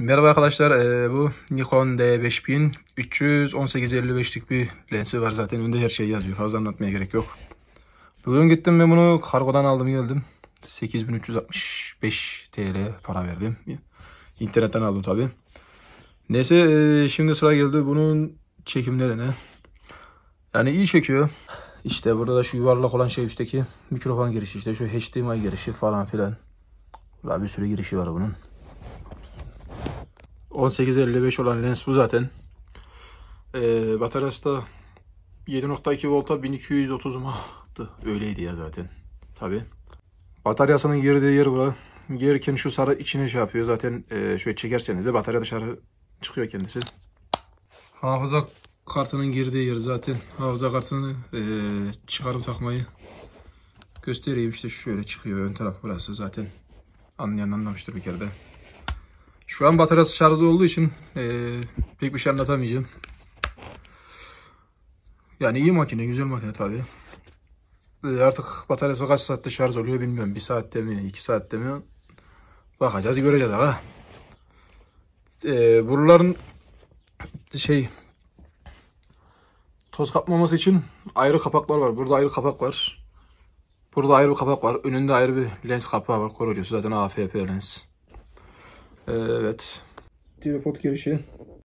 Merhaba arkadaşlar ee, bu Nikon D5000 318-55'lik bir lensi var zaten önde her şey yazıyor fazla anlatmaya gerek yok. Bugün gittim ve bunu kargodan aldım geldim 8365 TL para verdim İnternetten aldım tabi. Neyse e, şimdi sıra geldi bunun çekimlerine yani iyi çekiyor İşte burada da şu yuvarlak olan şey üstteki mikrofon girişi işte şu HDMI girişi falan filan. Burada bir sürü girişi var bunun. 1855 olan lens bu zaten. Ee, bataryası da 7.2 volta 1230 mAh'tı. Öyleydi ya zaten. Tabi. Bataryasının girdiği yer bura. Girerken şu sarı içine şey yapıyor. Zaten e, şöyle çekerseniz de batarya dışarı çıkıyor kendisi. Hafıza kartının girdiği yer zaten. Hafıza kartını e, çıkarıp takmayı göstereyim. işte şöyle çıkıyor. Ön taraf burası zaten. Anlayan anlamıştır bir kere de. Şu an bataryası şarjda olduğu için e, pek bir şey anlatamayacağım. Yani iyi makine, güzel makine tabi. E, artık bataryası kaç saatte şarj oluyor bilmiyorum. Bir saatte mi, iki saatte mi? Bakacağız, göreceğiz ha. E, buraların şey toz kapmaması için ayrı kapaklar var. Burada ayrı kapak var. Burada ayrı bir kapak var. Önünde ayrı bir lens kapağı var. Koruyucusu zaten AFP lens. Evet. Teleport girişi